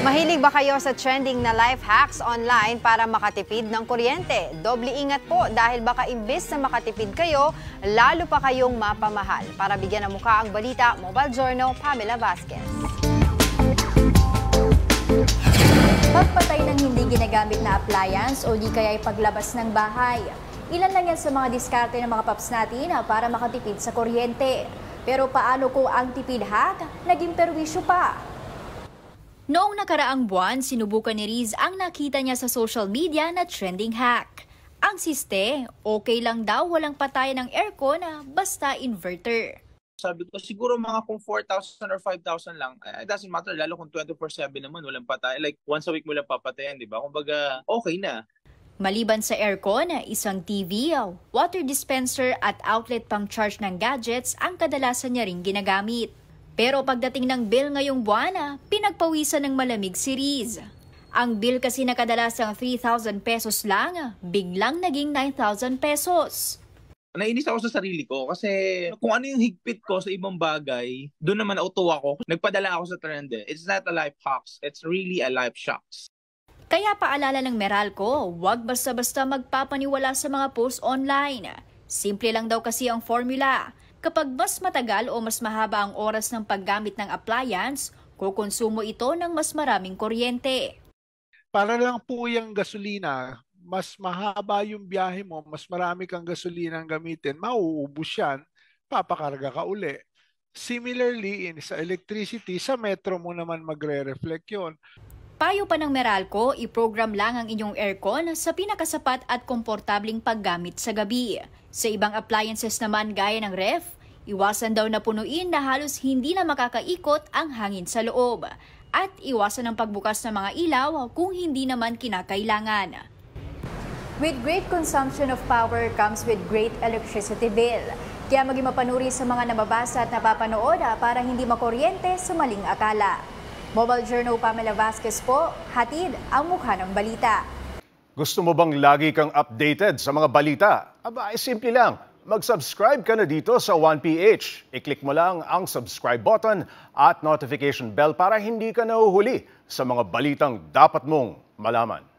Mahilig ba kayo sa trending na life hacks online para makatipid ng kuryente? Doble ingat po dahil baka imbes na makatipid kayo, lalo pa kayong mapamahal. Para bigyan ng mukha ang balita, Mobile Journal, Pamela Vasquez. Pagpatay ng hindi ginagamit na appliance o di kaya'y paglabas ng bahay. Ilan lang yan sa mga diskarte ng mga paps natin ah, para makatipid sa kuryente. Pero paano kung ang tipid hack naging perwisyo pa? Noong nakaraang buwan, sinubukan ni Riz ang nakita niya sa social media na trending hack. Ang siste, okay lang daw walang patayan ng aircon na basta inverter. Sabi ko, siguro mga kung 4,000 or 5,000 lang, eh, it doesn't matter, lalo kung 24-7 naman, walang patay. Like, once a week mo lang papatayan, di ba? Kung baga, okay na. Maliban sa aircon, isang TV, uh, water dispenser at outlet pang charge ng gadgets ang kadalasan niya ring ginagamit. Pero pagdating ng bill ngayong buwan, ah, pinagpawisan ng malamig si Riz. Ang bill kasi na kadalasang 3,000 pesos lang, ah, biglang naging 9,000 pesos. Nainis ako sa sarili ko kasi kung ano yung higpit ko sa ibang bagay, doon naman auto ako. Nagpadala ako sa trend eh. It's not a life hacks, it's really a life shocks. Kaya paalala ng Meralco, huwag basta-basta magpapaniwala sa mga posts online. Simple lang daw kasi ang formula. Kapag mas matagal o mas mahaba ang oras ng paggamit ng appliance, kukonsumo ito ng mas maraming kuryente. Para lang po yung gasolina, mas mahaba yung biyahe mo, mas marami kang gasolina ang gamitin, mauubos yan, papakarga ka uli. Similarly, in sa electricity, sa metro mo naman magre-reflect yon. Payo pa ng Meralco, iprogram lang ang inyong aircon sa pinakasapat at komportabling paggamit sa gabi. Sa ibang appliances naman gaya ng ref, iwasan daw na punuin na halos hindi na makakaikot ang hangin sa loob at iwasan ang pagbukas ng mga ilaw kung hindi naman kinakailangan. With great consumption of power comes with great electricity bill. Kaya maging mapanuri sa mga nababasa at napapanood ah, para hindi makuryente sa maling akala. Mobile Journal Pamela Vasquez po, hatid ang mukha ng balita. Gusto mo bang lagi kang updated sa mga balita? Aba, ay eh, simple lang. Mag-subscribe ka na dito sa 1PH. I-click mo lang ang subscribe button at notification bell para hindi ka nahuhuli sa mga balitang dapat mong malaman.